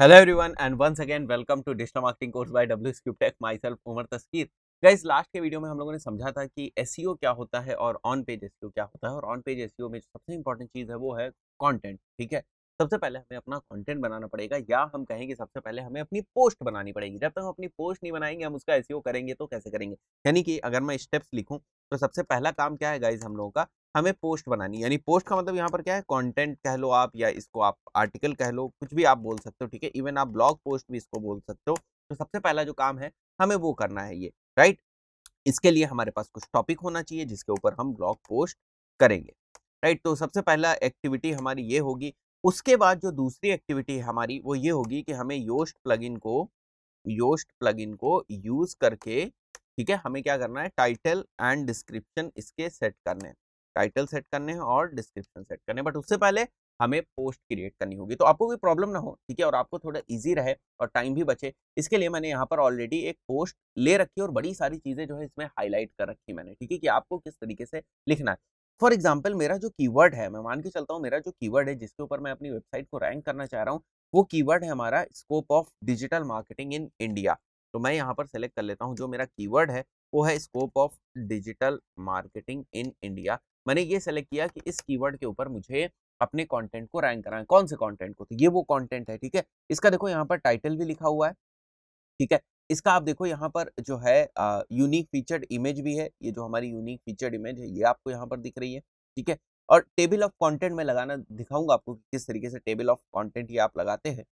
hello everyone and once again welcome to digital marketing course by डब्ल्यू स्क्यू Tech myself Umar Taskeer guys last के video में हम लोगों ने समझा था कि एस e क्या होता है और ऑन पेज एस क्या होता है और ऑन पेज एस में सबसे इंपॉर्टेंट चीज़ है वो है कॉन्टेंट ठीक है सबसे पहले हमें अपना कॉन्टेंट बनाना पड़ेगा या हम कहें कि सबसे पहले हमें अपनी पोस्ट बनानी पड़ेगी जब तक हम अपनी पोस्ट नहीं बनाएंगे हम उसका एस e करेंगे तो कैसे करेंगे यानी कि अगर मैं स्टेप्स लिखूँ तो सबसे पहला काम क्या है गाइज हम लोगों का हमें पोस्ट बनानी यानी पोस्ट का मतलब यहाँ पर क्या है कंटेंट कह लो आप या इसको आप आर्टिकल कह लो कुछ भी आप बोल सकते हो ठीक है इवन आप ब्लॉग पोस्ट भी इसको बोल सकते हो तो सबसे पहला जो काम है हमें वो करना है ये राइट इसके लिए हमारे पास कुछ टॉपिक होना चाहिए जिसके ऊपर हम ब्लॉग पोस्ट करेंगे राइट तो सबसे पहला एक्टिविटी हमारी ये होगी उसके बाद जो दूसरी एक्टिविटी है हमारी वो ये होगी कि हमें योस्ट प्लगइन को योस्ट प्लगइन को यूज करके ठीक है हमें क्या करना है टाइटल एंड डिस्क्रिप्शन इसके सेट करने हैं टाइटल सेट करने हैं और डिस्क्रिप्शन सेट करने बट उससे पहले हमें पोस्ट क्रिएट करनी होगी तो आपको भी प्रॉब्लम ना हो ठीक है और आपको थोड़ा इजी रहे और टाइम भी बचे इसके लिए मैंने यहाँ पर ऑलरेडी एक पोस्ट ले रखी है और बड़ी सारी चीज़ें जो है इसमें हाईलाइट कर रखी मैंने ठीक है कि आपको किस तरीके से लिखना है फॉर एग्जाम्पल मेरा जो कीवर्ड है मैं मान के चलता हूँ मेरा जो कीवर्ड है जिसके ऊपर मैं अपनी वेबसाइट को रैंक करना चाह रहा हूँ वो कीवर्ड है हमारा scope of digital marketing in India तो मैं यहाँ पर सेलेक्ट कर लेता हूँ जो मेरा कीवर्ड है वो है scope of digital marketing in India मैंने ये सेलेक्ट किया कि इस कीवर्ड के ऊपर मुझे अपने कंटेंट को रैंक है कौन से कंटेंट को तो ये वो कंटेंट है ठीक है इसका देखो यहाँ पर टाइटल भी लिखा हुआ है ठीक है इसका आप देखो यहाँ पर जो है यूनिक फीचर्ड इमेज भी है ये जो हमारी यूनिक फीचर्ड इमेज है ये आपको यहाँ पर दिख रही है ठीक है और टेबल ऑफ कंटेंट में लगाना दिखाऊंगा आपको किस तरीके से टेबल ऑफ कंटेंट ये आप लगाते हैं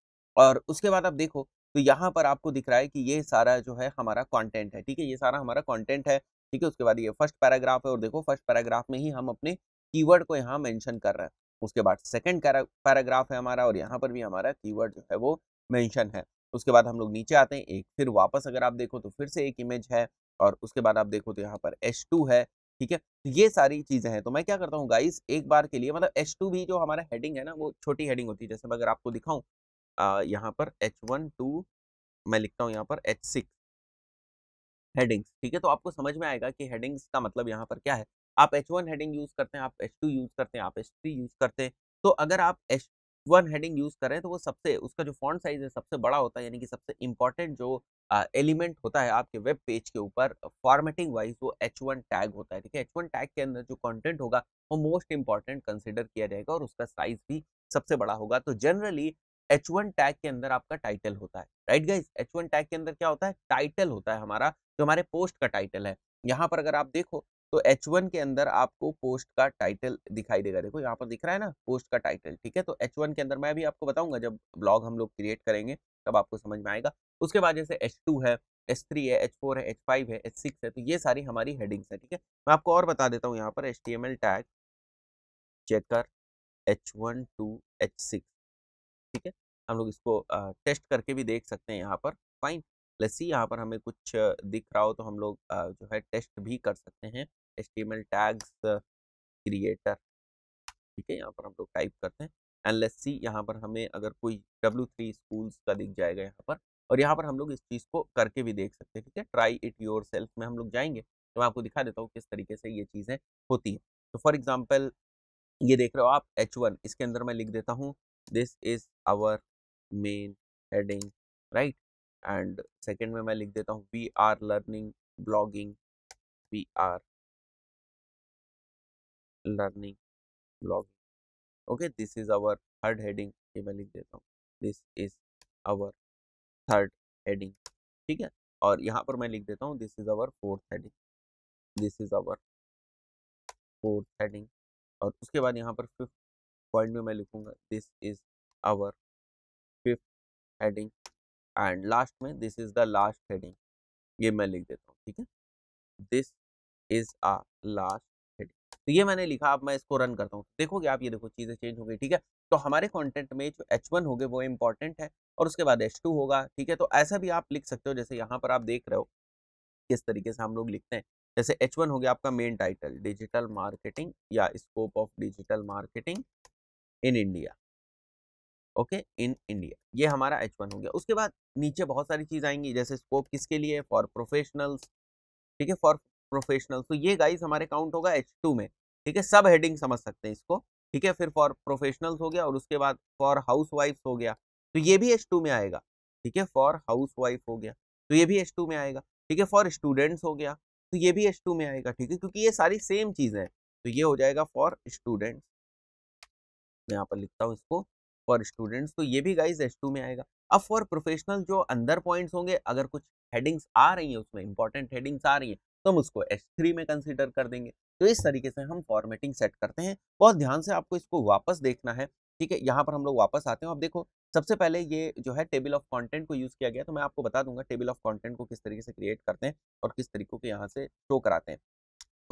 और उसके बाद आप देखो तो यहाँ पर आपको दिख रहा है कि ये सारा जो है हमारा कंटेंट है ठीक है ये सारा हमारा कंटेंट है ठीक है उसके बाद ये फर्स्ट पैराग्राफ है और देखो फर्स्ट पैराग्राफ में ही हम अपने कीवर्ड को यहाँ मेंशन कर रहे हैं उसके बाद सेकंड पैराग्राफ है हमारा और यहाँ पर भी हमारा कीवर्ड जो है वो मेंशन है उसके बाद हम लोग नीचे आते हैं एक फिर वापस अगर आप देखो तो फिर से एक इमेज है और उसके बाद आप देखो तो यहाँ पर एच है ठीक है तो ये सारी चीज़ें हैं तो मैं क्या करता हूँ गाइस एक बार के लिए मतलब एच भी जो हमारा हेडिंग है ना वो छोटी हेडिंग होती है जैसे मैं अगर आपको दिखाऊँ यहाँ पर एच वन टू मैं लिखता हूँ यहाँ पर एच सिक्स हेडिंग्स ठीक है तो आपको समझ में आएगा कि हेडिंग्स का मतलब यहाँ पर क्या है आप एच वन हेडिंग यूज़ करते हैं आप एच टू यूज़ करते हैं आप एच थ्री यूज़ करते हैं तो अगर आप एच वन हेडिंग यूज़ करें तो वो सबसे उसका जो फॉन्ट साइज है सबसे बड़ा होता है यानी कि सबसे इंपॉर्टेंट जो एलिमेंट होता है आपके वेब पेज के ऊपर फॉर्मेटिंग वाइज वो एच वन टैग होता है ठीक है एच वन टैग के अंदर जो कॉन्टेंट होगा वो मोस्ट इंपॉर्टेंट कंसिडर किया जाएगा और उसका साइज भी सबसे बड़ा होगा तो जनरली एच वन टैग के अंदर आपका टाइटल होता है right guys H one tag के अंदर क्या होता है टाइटल होता है हमारा जो हमारे पोस्ट का टाइटल है यहाँ पर अगर आप देखो तो H1 के अंदर आपको पोस्ट का टाइटल दिखाई देगा देखो यहाँ पर दिख रहा है ना पोस्ट का टाइटल ठीक है तो H1 के अंदर मैं भी आपको बताऊंगा जब ब्लॉग हम लोग क्रिएट करेंगे तब आपको समझ में आएगा उसके बाद जैसे H2 है एच थ्री है एच फोर है एच फाइव है एच सिक्स है तो ये सारी हमारी हेडिंग्स है ठीक है मैं आपको और बता देता हूँ यहाँ पर H T M L tag checker H one to H six ठीक है हम लोग इसको टेस्ट करके भी देख सकते हैं यहाँ पर फाइन लेट्स सी यहाँ पर हमें कुछ दिख रहा हो तो हम लोग जो है टेस्ट भी कर सकते हैं एच टैग्स क्रिएटर ठीक है यहाँ पर हम लोग टाइप करते हैं एंड लस्सी सी यहाँ पर हमें अगर कोई डब्ल्यू थ्री स्कूल्स का दिख जाएगा यहाँ पर और यहाँ पर हम लोग इस चीज़ को करके भी देख सकते हैं ठीक है ट्राई इट योर सेल्फ में हम लोग जाएंगे तो मैं आपको दिखा देता हूँ किस तरीके से ये चीज़ें होती हैं तो फॉर एग्जाम्पल ये देख रहे हो आप एच वन इसके अंदर मैं लिख देता हूँ this is our main heading right and second में मैं लिख देता हूँ we are learning blogging we are learning blogging okay this is our third heading ये मैं लिख देता हूँ this is our third heading ठीक है और यहाँ पर मैं लिख देता हूँ this is our fourth heading this is our fourth heading और उसके बाद यहाँ पर फिफ्थ पॉइंट में मैं लिखूंगा this is our fifth heading and last में this is the last heading ये मैं लिख देता हूँ ठीक है this is a last heading तो ये मैंने लिखा अब मैं इसको रन करता हूँ देखोगे आप ये देखो चीज़ें चेंज हो गई ठीक है तो हमारे कॉन्टेंट में जो एच वन हो गए वो इंपॉर्टेंट है और उसके बाद एच टू होगा ठीक है तो ऐसा भी आप लिख सकते हो जैसे यहाँ पर आप देख रहे हो किस तरीके से हम लोग लिखते हैं जैसे एच वन हो गया आपका मेन टाइटल डिजिटल मार्केटिंग या scope of digital marketing in India okay in India ये हमारा एच वन हो गया उसके बाद नीचे बहुत सारी चीज़ आएंगी जैसे स्कोप किसके लिए फॉर प्रोफेशनल्स ठीक है फॉर प्रोफेशनल्स तो ये गाइस हमारे काउंट होगा एच टू में ठीक है सब हेडिंग समझ सकते हैं इसको ठीक है फिर फॉर प्रोफेशनल्स हो गया और उसके बाद फॉर हाउस हो गया तो ये भी एच टू में आएगा ठीक है फॉर हाउस वाइफ हो गया तो ये भी एच टू में आएगा ठीक है फॉर स्टूडेंट्स हो गया तो ये भी एच टू में आएगा ठीक है क्योंकि ये सारी सेम चीज़ें हैं तो ये हो जाएगा फॉर स्टूडेंट्स मैं यहाँ पर लिखता हूँ इसको फॉर स्टूडेंट्स तो ये भी गाइज एस में आएगा अब फॉर प्रोफेशनल जो अंदर पॉइंट्स होंगे अगर कुछ हेडिंग्स आ रही हैं उसमें इंपॉर्टेंट हेडिंग्स आ रही हैं तो हम उसको एस थ्री में कंसिडर कर देंगे तो इस तरीके से हम फॉर्मेटिंग सेट करते हैं बहुत ध्यान से आपको इसको वापस देखना है ठीक है यहाँ पर हम लोग वापस आते हैं आप देखो सबसे पहले ये जो है टेबल ऑफ कंटेंट को यूज़ किया गया तो मैं आपको बता दूंगा टेबल ऑफ कंटेंट को किस तरीके से क्रिएट करते हैं और किस तरीके के यहाँ से शो कराते हैं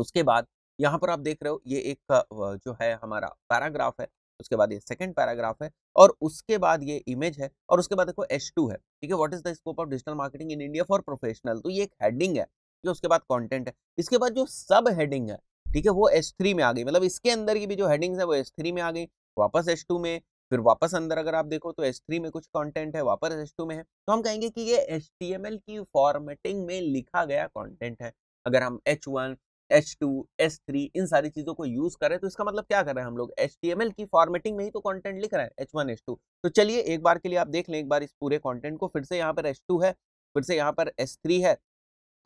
उसके बाद यहाँ पर आप देख रहे हो ये एक जो है हमारा पैराग्राफ है उसके बाद ये सेकंड पैराग्राफ है और उसके बाद ये इमेज है और उसके बाद देखो एच टू है ठीक है what is the scope of digital marketing in India for professional तो ये एक हेडिंग है जो उसके बाद कंटेंट है इसके बाद जो सब हेडिंग है ठीक है वो एच थ्री में आ गई मतलब इसके अंदर की भी जो हेडिंग्स है वो एच थ्री में आ गई वापस एच टू में फिर वापस अंदर अगर आप देखो तो एस थ्री में कुछ कंटेंट है वापस एस टू में है तो हम कहेंगे कि ये एच की फॉर्मेटिंग में लिखा गया कंटेंट है अगर हम H one H two S three इन सारी चीज़ों को यूज़ करें तो इसका मतलब क्या कर रहे हैं हम लोग एच टी एम एल की फॉर्मेटिंग में ही तो कंटेंट लिख रहे हैं एच वन एच टू तो चलिए एक बार के लिए आप देख लें एक बार इस पूरे कंटेंट को फिर से यहाँ पर एच टू है फिर से यहाँ पर एस थ्री है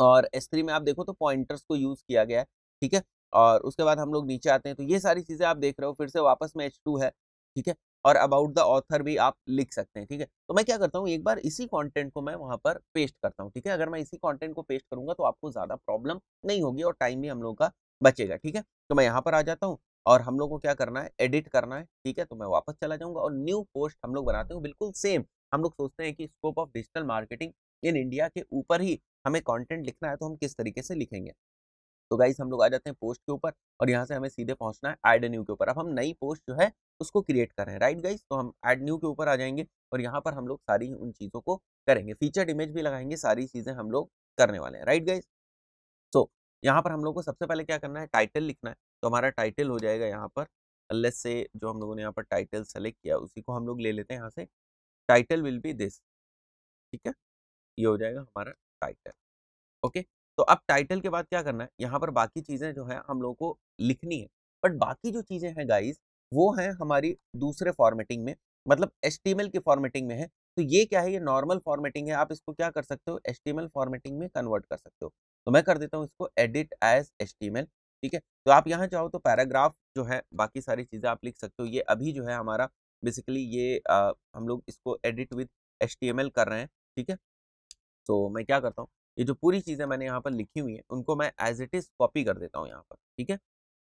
और एस थ्री में आप देखो तो पॉइंटर्स को यूज़ किया गया है ठीक है और उसके बाद हम लोग नीचे आते हैं तो ये सारी चीज़ें आप देख रहे हो फिर से वापस में एच टू है ठीक है और अबाउट द ऑथर भी आप लिख सकते हैं ठीक है तो मैं क्या करता हूँ एक बार इसी कंटेंट को मैं वहाँ पर पेस्ट करता हूँ ठीक है अगर मैं इसी कंटेंट को पेस्ट करूँगा तो आपको ज़्यादा प्रॉब्लम नहीं होगी और टाइम भी हम लोग का बचेगा ठीक है तो मैं यहाँ पर आ जाता हूँ और हम लोग को क्या करना है एडिट करना है ठीक है तो मैं वापस चला जाऊँगा और न्यू पोस्ट हम लोग बनाते हैं बिल्कुल सेम हम लोग सोचते हैं कि scope of digital marketing in India के ऊपर ही हमें कॉन्टेंट लिखना है तो हम किस तरीके से लिखेंगे तो गाइस हम लोग आ जाते हैं पोस्ट के ऊपर और यहाँ से हमें सीधे पहुंचना है एड न्यू के ऊपर अब हम नई पोस्ट जो है उसको क्रिएट कर रहे हैं राइट गाइस तो हम एड न्यू के ऊपर आ जाएंगे और यहाँ पर हम लोग सारी उन चीज़ों को करेंगे फीचर्ड इमेज भी लगाएंगे सारी चीज़ें हम लोग करने वाले हैं राइट गाइज सो तो यहाँ पर हम लोग को सबसे पहले क्या करना है टाइटल लिखना है तो हमारा टाइटल हो जाएगा यहाँ पर अल्लेस से जो हम लोगों ने यहाँ पर टाइटल सेलेक्ट किया उसी को हम लोग ले लेते हैं यहाँ से टाइटल विल बी दिस ठीक है ये हो जाएगा हमारा टाइटल ओके तो अब टाइटल के बाद क्या करना है यहाँ पर बाकी चीज़ें जो है हम लोग को लिखनी है बट बाकी जो चीज़ें हैं गाइज वो हैं हमारी दूसरे फॉर्मेटिंग में मतलब एल की फॉर्मेटिंग में है तो ये क्या है ये नॉर्मल फॉर्मेटिंग है आप इसको क्या कर सकते हो एल फॉर्मेटिंग में कन्वर्ट कर सकते हो तो मैं कर देता हूँ इसको एडिट एज एल ठीक है तो आप यहाँ चाहो तो पैराग्राफ जो है बाकी सारी चीज़ें आप लिख सकते हो ये अभी जो है हमारा बेसिकली ये आ, हम लोग इसको एडिट विद एल कर रहे हैं ठीक है तो मैं क्या करता हूँ ये जो पूरी चीज़ें मैंने यहाँ पर लिखी हुई हैं उनको मैं एज इट इज़ कॉपी कर देता हूँ यहाँ पर ठीक है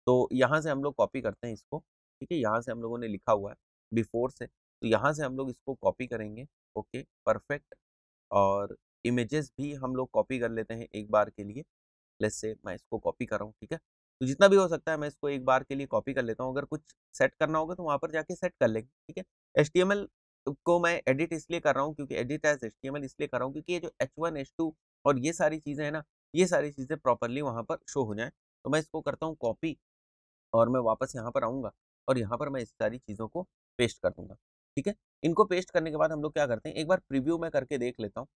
तो यहाँ से हम लोग कॉपी करते हैं इसको ठीक है यहाँ से हम लोगों ने लिखा हुआ है बिफोर से तो यहाँ से हम लोग इसको कॉपी करेंगे ओके परफेक्ट और इमेजेस भी हम लोग कॉपी कर लेते हैं एक बार के लिए लेट्स से मैं इसको कॉपी कर रहा हूँ ठीक है तो जितना भी हो सकता है मैं इसको एक बार के लिए कॉपी कर लेता हूँ अगर कुछ सेट करना होगा तो वहाँ पर जाके सेट कर लेंगे ठीक है एच को मैं एडिट इसलिए कर रहा हूँ क्योंकि एडिट एज एच इसलिए कर रहा हूँ क्योंकि ये जो एच वन एच टू और ये सारी चीज़ें हैं ना ये सारी चीज़ें प्रॉपरली वहाँ पर शो हो जाएँ तो मैं इसको करता हूँ कॉपी और मैं वापस यहाँ पर आऊँगा और यहाँ पर मैं इस सारी चीज़ों को पेस्ट कर दूँगा ठीक है इनको पेस्ट करने के बाद हम लोग क्या करते हैं एक बार प्रीव्यू मैं करके देख लेता हूँ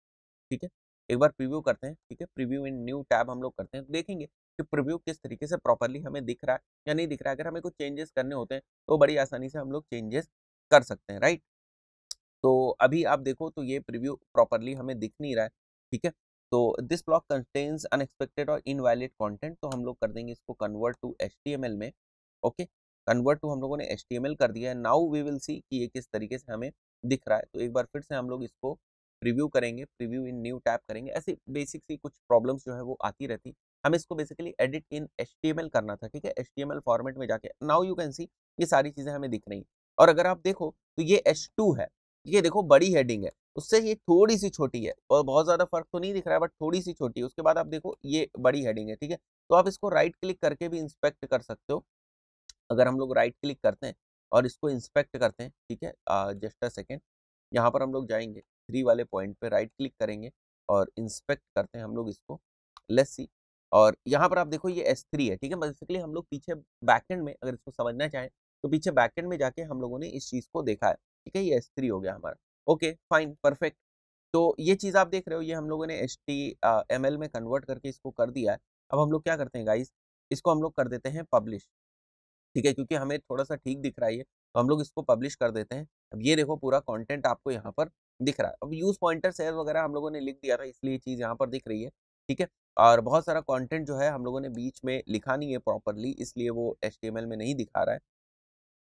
ठीक है एक बार प्रीव्यू करते हैं ठीक है प्रीव्यू इन न्यू टैब हम लोग करते हैं तो देखेंगे कि प्रीव्यू किस तरीके से प्रॉपरली हमें दिख रहा है या नहीं दिख रहा है अगर हमें कुछ चेंजेस करने होते हैं तो बड़ी आसानी से हम लोग चेंजेस कर सकते हैं राइट तो अभी आप देखो तो ये प्रिव्यू प्रॉपरली हमें दिख नहीं रहा है ठीक है तो दिस ब्लॉक कंटेन्स अनएक्सपेक्टेड और इनवैलिड कंटेंट तो हम लोग कर देंगे इसको कन्वर्ट टू एच में ओके कन्वर्ट टू हम लोगों ने एच कर दिया है नाउ वी विल सी कि ये किस तरीके से हमें दिख रहा है तो एक बार फिर से हम लोग इसको प्रीव्यू करेंगे प्रीव्यू इन न्यू टैप करेंगे ऐसे बेसिक सी कुछ प्रॉब्लम्स जो है वो आती रहती हमें इसको बेसिकली एडिट इन एच करना था ठीक है एच फॉर्मेट में जाके नाउ यू कैन सी ये सारी चीज़ें हमें दिख रही हैं और अगर आप देखो तो ये एच है ये देखो बड़ी हेडिंग है उससे ये थोड़ी सी छोटी है और बहुत ज़्यादा फर्क तो नहीं दिख रहा है बट थोड़ी सी छोटी उसके बाद आप देखो ये बड़ी हेडिंग है ठीक है तो आप इसको राइट क्लिक करके भी इंस्पेक्ट कर सकते हो अगर हम लोग राइट क्लिक करते हैं और इसको इंस्पेक्ट करते हैं ठीक है जस्ट अ सेकेंड यहाँ पर हम लोग जाएंगे थ्री वाले पॉइंट पे राइट क्लिक करेंगे और इंस्पेक्ट करते हैं हम लोग इसको लेस सी और यहाँ पर आप देखो ये एस थ्री है ठीक है बेसिकली हम लोग पीछे बैकेंड में अगर इसको समझना चाहें तो पीछे बैकेंड में जाके हम लोगों ने इस चीज़ को देखा है ठीक है ये एस थ्री हो गया हमारा ओके फाइन परफेक्ट तो ये चीज़ आप देख रहे हो ये हम लोगों ने एच टी एम एल में कन्वर्ट करके इसको कर दिया है अब हम लोग क्या करते हैं गाइस इसको हम लोग कर देते हैं पब्लिश ठीक है क्योंकि हमें थोड़ा सा ठीक दिख रहा है तो हम लोग इसको पब्लिश कर देते हैं अब ये देखो पूरा कॉन्टेंट आपको यहाँ पर दिख रहा है अब यूज़ पॉइंटर सेल वगैरह हम लोगों ने लिख दिया था इसलिए चीज़ यहाँ पर दिख रही है ठीक है और बहुत सारा कॉन्टेंट जो है हम लोगों ने बीच में लिखा नहीं है प्रॉपरली इसलिए वो एच में नहीं दिखा रहा है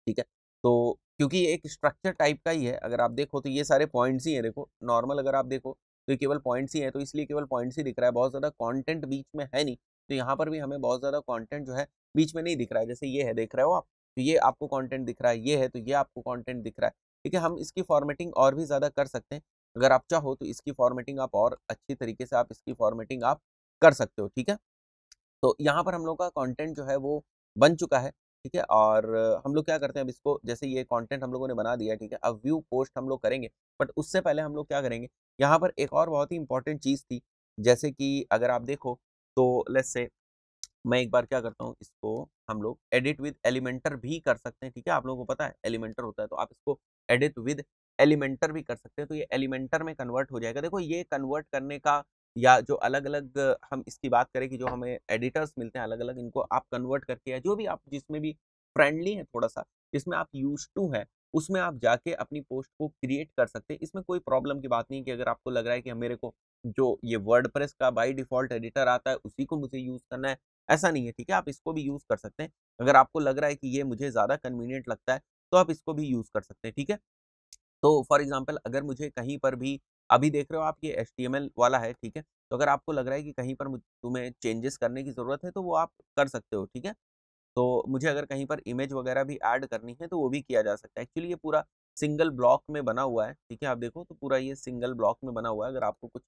ठीक है तो क्योंकि ये एक स्ट्रक्चर टाइप का ही है अगर आप देखो तो ये सारे पॉइंट्स ही हैं देखो नॉर्मल अगर आप देखो तो ये केवल पॉइंट्स ही हैं तो इसलिए केवल पॉइंट्स ही दिख रहा है बहुत ज़्यादा कॉन्टेंट बीच में है नहीं तो यहाँ पर भी हमें बहुत ज़्यादा कॉन्टेंट जो है बीच में नहीं दिख रहा है जैसे ये है देख रहे हो आप तो ये आपको कॉन्टेंट दिख रहा है ये है तो ये आपको कॉन्टेंट दिख रहा है ठीक है हम इसकी फॉर्मेटिंग और भी ज़्यादा कर सकते हैं अगर आप चाहो तो इसकी फॉर्मेटिंग आप और अच्छी तरीके से आप इसकी फॉर्मेटिंग आप कर सकते हो ठीक है तो यहाँ पर हम लोग का कॉन्टेंट जो है वो बन चुका है ठीक है और हम लोग क्या करते हैं अब इसको जैसे ये कंटेंट हम लोगों ने बना दिया ठीक है अब व्यू पोस्ट हम लोग करेंगे बट उससे पहले हम लोग क्या करेंगे यहाँ पर एक और बहुत ही इंपॉर्टेंट चीज़ थी जैसे कि अगर आप देखो तो लेट्स से मैं एक बार क्या करता हूँ इसको हम लोग एडिट विद एलिमेंटर भी कर सकते हैं ठीक है आप लोगों को पता है एलिमेंटर होता है तो आप इसको एडिट विद एलिमेंटर भी कर सकते हैं तो ये एलिमेंटर में कन्वर्ट हो जाएगा देखो ये कन्वर्ट करने का या जो अलग अलग हम इसकी बात करें कि जो हमें एडिटर्स मिलते हैं अलग अलग इनको आप कन्वर्ट करके या जो भी आप जिसमें भी फ्रेंडली है थोड़ा सा जिसमें आप यूज टू है उसमें आप जाके अपनी पोस्ट को क्रिएट कर सकते हैं इसमें कोई प्रॉब्लम की बात नहीं कि अगर आपको लग रहा है कि मेरे को जो ये वर्ड का बाई डिफॉल्ट एडिटर आता है उसी को मुझे यूज़ करना है ऐसा नहीं है ठीक है आप इसको भी यूज़ कर सकते हैं अगर आपको लग रहा है कि ये मुझे ज़्यादा कन्वीनियंट लगता है तो आप इसको भी यूज़ कर सकते हैं ठीक है तो फॉर एग्जाम्पल अगर मुझे कहीं पर भी अभी देख रहे हो आप ये एच वाला है ठीक है तो अगर आपको लग रहा है कि कहीं पर तुम्हें चेंजेस करने की ज़रूरत है तो वो आप कर सकते हो ठीक है तो मुझे अगर कहीं पर इमेज वगैरह भी ऐड करनी है तो वो भी किया जा सकता है एक्चुअली ये पूरा सिंगल ब्लॉक में बना हुआ है ठीक है आप देखो तो पूरा ये सिंगल ब्लॉक में बना हुआ है अगर आपको कुछ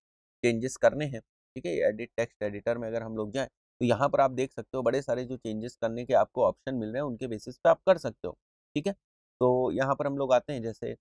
चेंजेस करने हैं ठीक है एडिट टेक्स्ट एडिटर में अगर हम लोग जाएँ तो यहाँ पर आप देख सकते हो बड़े सारे जो चेंजेस करने के आपको ऑप्शन मिल रहे हैं उनके बेसिस पर आप कर सकते हो ठीक है तो यहाँ पर हम लोग आते हैं जैसे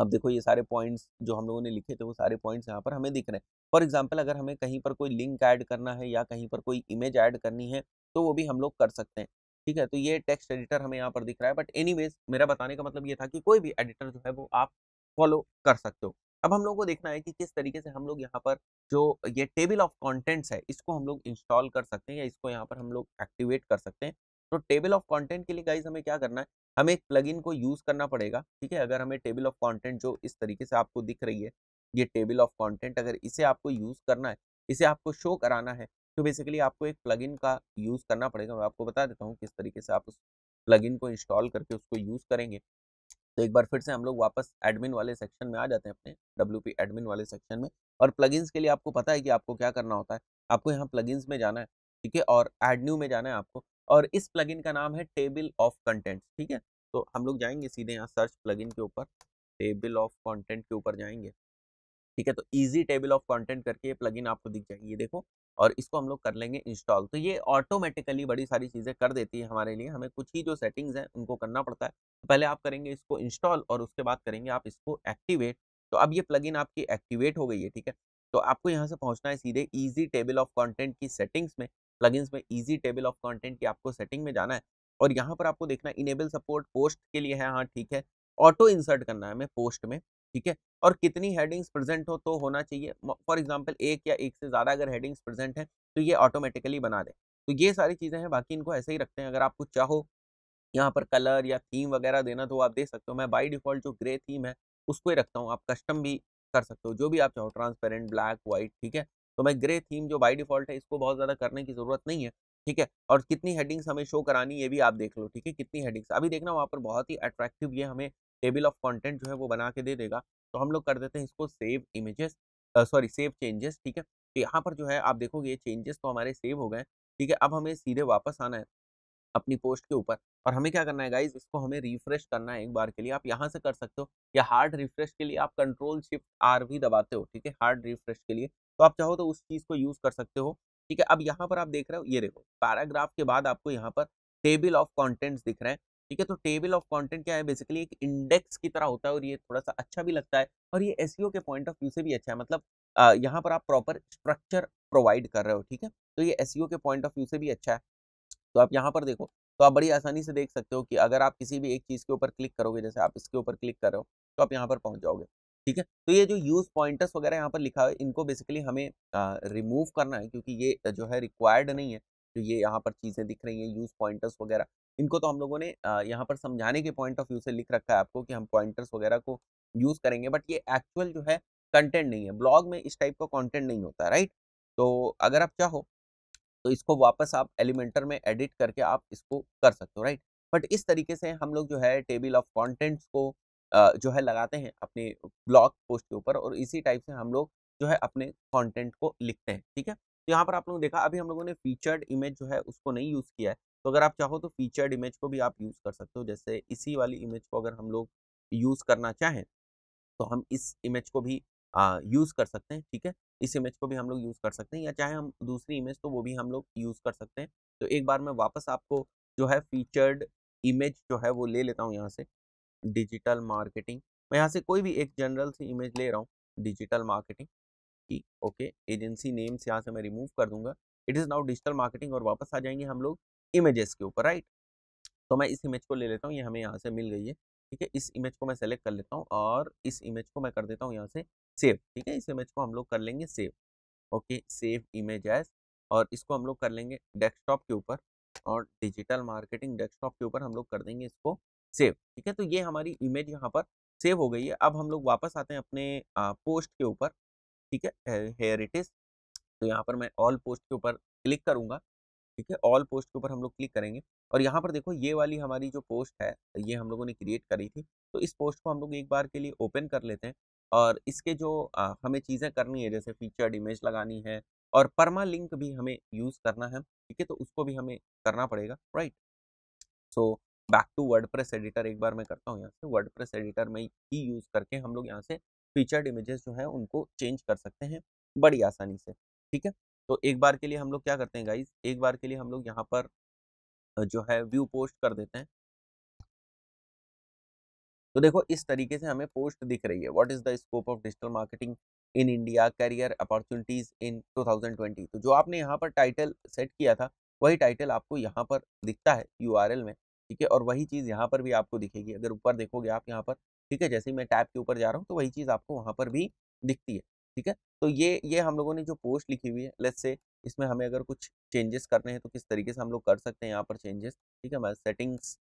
अब देखो ये सारे पॉइंट्स जो हम लोगों ने लिखे थे वो सारे पॉइंट्स यहाँ पर हमें दिख रहे हैं फॉर एग्जाम्पल अगर हमें कहीं पर कोई लिंक ऐड करना है या कहीं पर कोई इमेज ऐड करनी है तो वो भी हम लोग कर सकते हैं ठीक है तो ये टेक्स्ट एडिटर हमें यहाँ पर दिख रहा है बट एनी मेरा बताने का मतलब ये था कि कोई भी एडिटर जो है वो आप फॉलो कर सकते हो अब हम लोग को देखना है कि किस तरीके से हम लोग यहाँ पर जो ये टेबल ऑफ कॉन्टेंट्स है इसको हम लोग इंस्टॉल कर सकते हैं या इसको यहाँ पर हम लोग एक्टिवेट कर सकते हैं तो टेबल ऑफ कंटेंट के लिए गाइज हमें क्या करना है हमें एक प्लगइन को यूज़ करना पड़ेगा ठीक है अगर हमें टेबल ऑफ कंटेंट जो इस तरीके से आपको दिख रही है ये टेबल ऑफ कंटेंट अगर इसे आपको यूज़ करना है इसे आपको शो कराना है तो बेसिकली आपको एक प्लग का यूज़ करना पड़ेगा मैं आपको बता देता हूँ किस तरीके से आप उस प्लग को इंस्टॉल करके उसको यूज़ करेंगे तो एक बार फिर से हम लोग वापस एडमिन वाले सेक्शन में आ जाते हैं अपने डब्ल्यू एडमिन वाले सेक्शन में और प्लगइन्स के लिए आपको पता है कि आपको क्या करना होता है आपको यहाँ प्लगइन्स में जाना है ठीक है और एड न्यू में जाना है आपको और इस प्लगइन का नाम है टेबल ऑफ कंटेंट ठीक है तो हम लोग जाएंगे सीधे यहाँ सर्च प्लगइन के ऊपर टेबल ऑफ कंटेंट के ऊपर जाएंगे ठीक है तो इजी टेबल ऑफ कंटेंट करके ये प्लगइन आपको दिख जाएगी ये देखो और इसको हम लोग कर लेंगे इंस्टॉल तो ये ऑटोमेटिकली बड़ी सारी चीज़ें कर देती है हमारे लिए हमें कुछ ही जो सेटिंग्स हैं उनको करना पड़ता है तो पहले आप करेंगे इसको इंस्टॉल और उसके बाद करेंगे आप इसको एक्टिवेट तो अब ये प्लगइन आपकी एक्टिवेट हो गई है ठीक है तो आपको यहाँ से पहुँचना है सीधे ईजी टेबल ऑफ कॉन्टेंट की सेटिंग्स में प्लगइन्स में ईजी टेबल ऑफ कॉन्टेंट की आपको सेटिंग में जाना है और यहाँ पर आपको देखना इनेबल सपोर्ट पोस्ट के लिए है हाँ ठीक है ऑटो इंसर्ट करना है हमें पोस्ट में ठीक है और कितनी हेडिंग्स प्रेजेंट हो तो होना चाहिए फॉर एग्जाम्पल एक या एक से ज़्यादा अगर हेडिंग्स प्रेजेंट हैं तो ये ऑटोमेटिकली बना दें तो ये सारी चीज़ें हैं बाकी इनको ऐसे ही रखते हैं अगर आपको चाहो यहाँ पर कलर या थीम वगैरह देना तो आप दे सकते हो मैं बाई डिफ़ॉल्ट जो ग्रे थीम है उसको ही रखता हूँ आप कस्टम भी कर सकते हो जो भी आप चाहो ट्रांसपेरेंट ब्लैक व्हाइट ठीक है तो मैं ग्रे थीम जो बाई डिफॉल्ट है इसको बहुत ज़्यादा करने की ज़रूरत नहीं है ठीक है और कितनी हेडिंग्स हमें शो करानी ये भी आप देख लो ठीक है कितनी हेडिंग्स अभी देखना वहाँ पर बहुत ही अट्रैक्टिव ये हमें टेबल ऑफ कंटेंट जो है वो बना के दे देगा तो हम लोग कर देते हैं इसको save images sorry save changes ठीक है तो यहाँ पर जो है आप देखोगे ये चेंजेस तो हमारे सेव हो गए ठीक है अब हमें सीधे वापस आना है अपनी पोस्ट के ऊपर और हमें क्या करना है गाइज इसको हमें रिफ्रेश करना है एक बार के लिए आप यहाँ से कर सकते हो या हार्ड रिफ्रेश के लिए आप कंट्रोल शिफ्ट आर भी दबाते हो ठीक है हार्ड रिफ्रेश के लिए तो आप चाहो तो उस चीज़ को यूज़ कर सकते हो ठीक है अब यहाँ पर आप देख रहे हो ये देखो पैराग्राफ के बाद आपको यहाँ पर टेबल ऑफ कॉन्टेंट्स दिख रहे हैं ठीक है तो टेबल ऑफ कॉन्टेंट क्या है बेसिकली एक इंडेक्स की तरह होता है और ये थोड़ा सा अच्छा भी लगता है और ये एस के पॉइंट ऑफ व्यू से भी अच्छा है मतलब यहाँ पर आप प्रॉपर स्ट्रक्चर प्रोवाइड कर रहे हो ठीक है तो ये एस के पॉइंट ऑफ व्यू से भी अच्छा है तो आप यहाँ पर देखो तो आप बड़ी आसानी से देख सकते हो कि अगर आप किसी भी एक चीज़ के ऊपर क्लिक करोगे जैसे आप इसके ऊपर क्लिक कर रहे हो तो आप यहाँ पर पहुँच जाओगे ठीक है तो ये जो यूज पॉइंटर्स वगैरह यहाँ पर लिखा है इनको बेसिकली हमें रिमूव करना है क्योंकि ये जो है रिक्वायर्ड नहीं है जो तो ये यहाँ पर चीज़ें दिख रही हैं यूज पॉइंटर्स वगैरह इनको तो हम लोगों ने यहाँ पर समझाने के पॉइंट ऑफ व्यू से लिख रखा है आपको कि हम पॉइंटर्स वगैरह को यूज़ करेंगे बट ये एक्चुअल जो है कंटेंट नहीं है ब्लॉग में इस टाइप का कंटेंट नहीं होता राइट तो अगर आप चाहो तो इसको वापस आप एलिमेंटर में एडिट करके आप इसको कर सकते हो राइट बट इस तरीके से हम लोग जो है टेबल ऑफ कॉन्टेंट्स को जो है लगाते हैं अपने ब्लॉग पोस्ट के ऊपर और इसी टाइप से हम लोग जो है अपने कंटेंट को लिखते हैं ठीक है तो यहाँ पर आप लोगों ने देखा अभी हम लोगों ने फीचर्ड इमेज जो है उसको नहीं यूज़ किया है तो अगर आप चाहो तो फीचर्ड इमेज को भी आप यूज़ कर सकते हो जैसे इसी वाली इमेज को अगर हम लोग यूज़ करना चाहें तो हम इस इमेज को भी यूज़ कर सकते हैं ठीक है इस इमेज को भी हम लोग यूज़ कर सकते हैं या चाहे हम दूसरी इमेज तो वो भी हम लोग यूज़ कर सकते हैं तो एक बार मैं वापस आपको जो है फीचर्ड इमेज जो है वो ले लेता हूँ यहाँ से डिजिटल मार्केटिंग मैं यहाँ से कोई भी एक जनरल सी इमेज ले रहा हूँ डिजिटल मार्केटिंग की ओके एजेंसी नेम से यहाँ से मैं रिमूव कर दूंगा it is now digital marketing और वापस आ जाएंगे हम लोग इमेजेस के ऊपर राइट तो मैं इस इमेज को ले लेता हूँ ये हमें यहाँ से मिल गई है ठीक है इस इमेज को मैं सेलेक्ट कर लेता हूँ और इस इमेज को मैं कर देता हूँ यहाँ से सेव ठीक है इस इमेज को हम लोग कर लेंगे save okay save image as और इसको हम लोग कर लेंगे डेस्कटॉप के ऊपर और डिजिटल मार्केटिंग डेस्कटॉप के ऊपर हम लोग कर देंगे इसको सेव ठीक है तो ये हमारी इमेज यहाँ पर सेव हो गई है अब हम लोग वापस आते हैं अपने आ, पोस्ट के ऊपर ठीक है हेयर इट इज़ तो यहाँ पर मैं ऑल पोस्ट के ऊपर क्लिक करूंगा ठीक है ऑल पोस्ट के ऊपर हम लोग क्लिक करेंगे और यहाँ पर देखो ये वाली हमारी जो पोस्ट है ये हम लोगों ने क्रिएट करी थी तो इस पोस्ट को हम लोग एक बार के लिए ओपन कर लेते हैं और इसके जो आ, हमें चीज़ें करनी है जैसे फीचर्ड इमेज लगानी है और परमा लिंक भी हमें यूज़ करना है ठीक है तो उसको भी हमें करना पड़ेगा right so back to WordPress editor एक बार मैं करता हूँ यहाँ से वर्डप्रेस एडिटर में ही यूज़ करके हम लोग यहाँ से फीचर्ड इमेजेस जो है उनको चेंज कर सकते हैं बड़ी आसानी से ठीक है तो एक बार के लिए हम लोग क्या करते हैं गाइज एक बार के लिए हम लोग यहाँ पर जो है व्यू पोस्ट कर देते हैं तो देखो इस तरीके से हमें पोस्ट दिख रही है what is the scope of digital marketing in India career opportunities in 2020 तो जो आपने यहाँ पर टाइटल सेट किया था वही टाइटल आपको यहाँ पर दिखता है यू में ठीक है और वही चीज़ यहाँ पर भी आपको दिखेगी अगर ऊपर देखोगे आप यहाँ पर ठीक है जैसे ही मैं टैब के ऊपर जा रहा हूँ तो वही चीज़ आपको वहाँ पर भी दिखती है ठीक है तो ये ये हम लोगों ने जो पोस्ट लिखी हुई है लेट से इसमें हमें अगर कुछ चेंजेस करने हैं तो किस तरीके से हम लोग कर सकते हैं यहाँ पर चेंजेस ठीक है मैं सेटिंग्स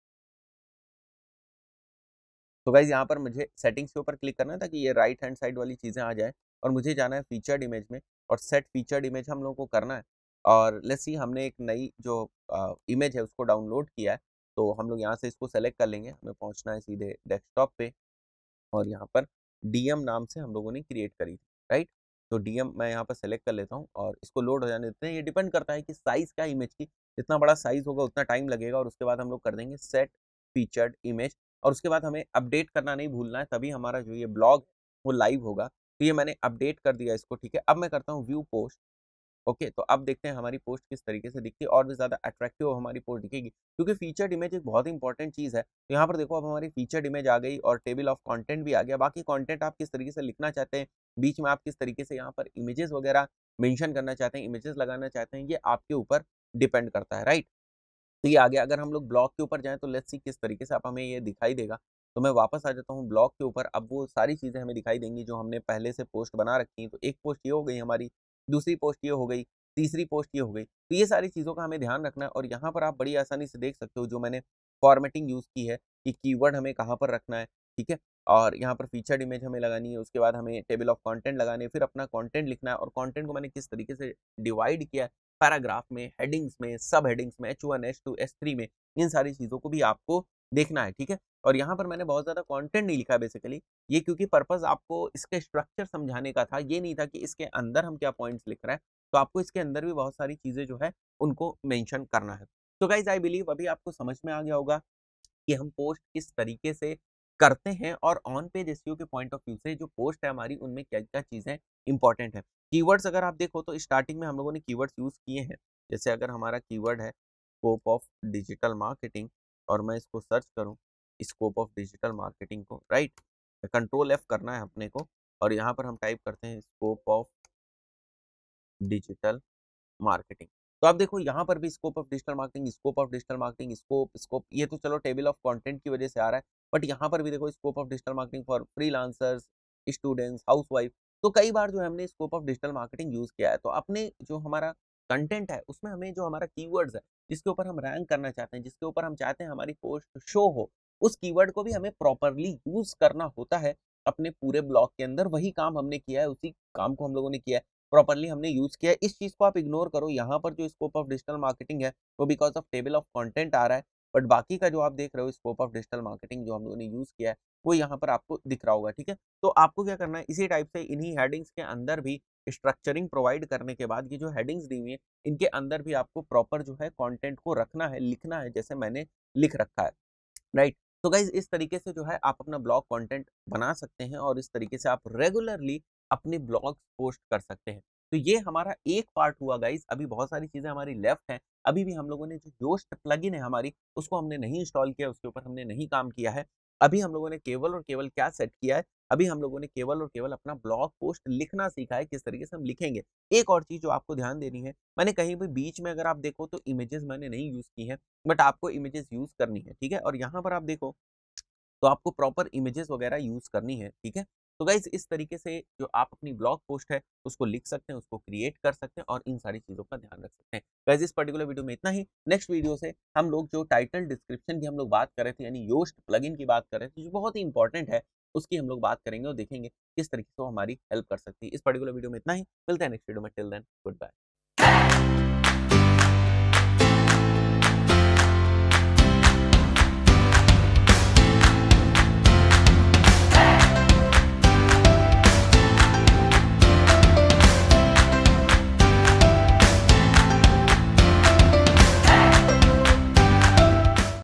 तो गाइज यहाँ पर मुझे सेटिंग्स के ऊपर क्लिक करना है ताकि ये राइट हैंड साइड वाली चीज़ें आ जाए और मुझे जाना है फीचर्ड इमेज में और सेट फीचर्ड इमेज हम लोगों को करना है और लेट्स सी हमने एक नई जो आ, इमेज है उसको डाउनलोड किया है तो हम लोग यहाँ से इसको सेलेक्ट कर लेंगे हमें पहुँचना है सीधे डेस्कटॉप पे और यहाँ पर डी नाम से हम लोगों ने क्रिएट करी थी राइट तो डी मैं यहाँ पर सेलेक्ट कर लेता हूँ और इसको लोड हो जाने देते हैं ये डिपेंड करता है कि साइज़ क्या इमेज की जितना बड़ा साइज़ होगा उतना टाइम लगेगा और उसके बाद हम लोग कर देंगे सेट फीचर्ड इमेज और उसके बाद हमें अपडेट करना नहीं भूलना है तभी हमारा जो ये ब्लॉग वो लाइव होगा तो ये मैंने अपडेट कर दिया इसको ठीक है अब मैं करता हूँ व्यू पोस्ट ओके तो अब देखते हैं हमारी पोस्ट किस तरीके से दिखती है और भी ज़्यादा अट्रैक्टिव हमारी पोस्ट दिखेगी क्योंकि फीचर्ड इमेज एक बहुत इंपॉर्टेंट चीज़ है तो यहाँ पर देखो अब हमारी फीचर्ड इमेज आ गई और टेबल ऑफ कंटेंट भी आ गया बाकी कंटेंट आप किस तरीके से लिखना चाहते हैं बीच में आप किस तरीके से यहाँ पर इमेजेस वगैरह मैंशन करना चाहते हैं इमेजेस लगाना चाहते हैं ये आपके ऊपर डिपेंड करता है राइट तो ये आ गया अगर हम लोग ब्लॉग के ऊपर जाए तो लेट्स सी किस तरीके से आप हमें ये दिखाई देगा तो मैं वापस आ जाता हूँ ब्लॉग के ऊपर अब वो सारी चीज़ें हमें दिखाई देंगी जो हमने पहले से पोस्ट बना रखी हैं तो एक पोस्ट ये हो गई हमारी दूसरी पोस्ट ये हो गई तीसरी पोस्ट ये हो गई तो ये सारी चीज़ों का हमें ध्यान रखना है और यहाँ पर आप बड़ी आसानी से देख सकते हो जो मैंने फॉर्मेटिंग यूज़ की है कि कीवर्ड हमें कहाँ पर रखना है ठीक है और यहाँ पर फीचर्ड इमेज हमें लगानी है उसके बाद हमें टेबल ऑफ कंटेंट लगाने फिर अपना कंटेंट लिखना है और कंटेंट को मैंने किस तरीके से डिवाइड किया है पैराग्राफ में हेडिंग्स में सब हेडिंग्स में H one H two S three में इन सारी चीज़ों को भी आपको देखना है ठीक है और यहाँ पर मैंने बहुत ज़्यादा कंटेंट नहीं लिखा बेसिकली ये क्योंकि पर्पज़ आपको इसके स्ट्रक्चर समझाने का था ये नहीं था कि इसके अंदर हम क्या पॉइंट्स लिख रहे हैं तो आपको इसके अंदर भी बहुत सारी चीज़ें जो है उनको मैंशन करना है तो गाइज आई बिलीव अभी आपको समझ में आ गया होगा कि हम पोस्ट किस तरीके से करते हैं और ऑन पेज एस के पॉइंट ऑफ व्यू से जो पोस्ट है हमारी उनमें क्या क्या चीज़ें इंपॉर्टेंट है की अगर आप देखो तो स्टार्टिंग में हम लोगों ने की यूज़ किए हैं जैसे अगर हमारा की है स्कोप ऑफ डिजिटल मार्केटिंग और मैं इसको सर्च करूँ स्कोप ऑफ डिजिटल मार्केटिंग को राइट तो कंट्रोल एफ करना है अपने को और यहाँ पर हम टाइप करते हैं स्कोप ऑफ डिजिटल मार्केटिंग तो आप देखो यहाँ पर भी scope of digital marketing scope of digital marketing scope scope ये तो चलो टेबल ऑफ कंटेंट की वजह से आ रहा है बट यहाँ पर भी देखो scope of digital marketing freelancers students housewife तो कई बार जो हमने scope of digital marketing use किया है तो अपने जो हमारा कंटेंट है उसमें हमें जो हमारा कीवर्ड्स है जिसके ऊपर हम रैंक करना चाहते हैं जिसके ऊपर हम चाहते हैं हमारी पोस्ट शो हो उस कीवर्ड को भी हमें प्रॉपरली यूज करना होता है अपने पूरे ब्लॉग के अंदर वही काम हमने किया है उसी काम को हम लोगों ने किया है प्रॉपरली हमने यूज किया है इस चीज को आप इग्नोर करो यहाँ पर जो स्कोप ऑफ डिजिटल मार्केटिंग है वो because of table of content आ रहा है बट बाकी का जो आप देख रहे हो स्कोप ऑफ डिजिटल मार्केटिंग जो हम लोगों ने यूज किया है वो यहाँ पर आपको दिख रहा होगा ठीक है तो आपको क्या करना है इसी टाइप से इन्हीं हेडिंग्स के अंदर भी स्ट्रक्चरिंग प्रोवाइड करने के बाद ये जो हेडिंग्स दी हुई हैं इनके अंदर भी आपको प्रॉपर जो है कंटेंट को रखना है लिखना है जैसे मैंने लिख रखा है राइट तो गाइज इस तरीके से जो है आप अपना ब्लॉग कंटेंट बना सकते हैं और इस तरीके से आप रेगुलरली अपने ब्लॉग्स पोस्ट कर सकते हैं तो ये हमारा एक पार्ट हुआ गाइज अभी बहुत सारी चीज़ें हमारी लेफ्ट हैं अभी भी हम लोगों ने जो योस्ट प्लगइन है हमारी उसको हमने नहीं इंस्टॉल किया उसके ऊपर हमने नहीं काम किया है अभी हम लोगों ने केवल और केवल क्या सेट किया है अभी हम लोगों ने केवल और केवल अपना ब्लॉग पोस्ट लिखना सीखा है किस तरीके से हम लिखेंगे एक और चीज़ जो आपको ध्यान देनी है मैंने कहीं भी बीच में अगर आप देखो तो इमेजेस मैंने नहीं यूज़ की है बट आपको इमेजेस यूज़ करनी है ठीक है और यहाँ पर आप देखो तो आपको प्रॉपर इमेजेस वगैरह यूज़ करनी है ठीक है तो गाइज इस तरीके से जो आप अपनी ब्लॉग पोस्ट है उसको लिख सकते हैं उसको क्रिएट कर सकते हैं और इन सारी चीज़ों का ध्यान रख सकते हैं गाइज इस पर्टिकुलर वीडियो में इतना ही नेक्स्ट वीडियो से हम लोग जो टाइटल डिस्क्रिप्शन की हम लोग बात कर रहे थे यानी योस्ट प्लगइन की बात कर रहे थे जो बहुत ही इंपॉर्टेंट है उसकी हम लोग बात करेंगे और देखेंगे किस तरीके से वो हमारी हेल्प कर सकती है इस पर्टिकुलर वीडियो में इतना ही मिलते हैं नेक्स्ट वीडियो में टिल देन गुड बाय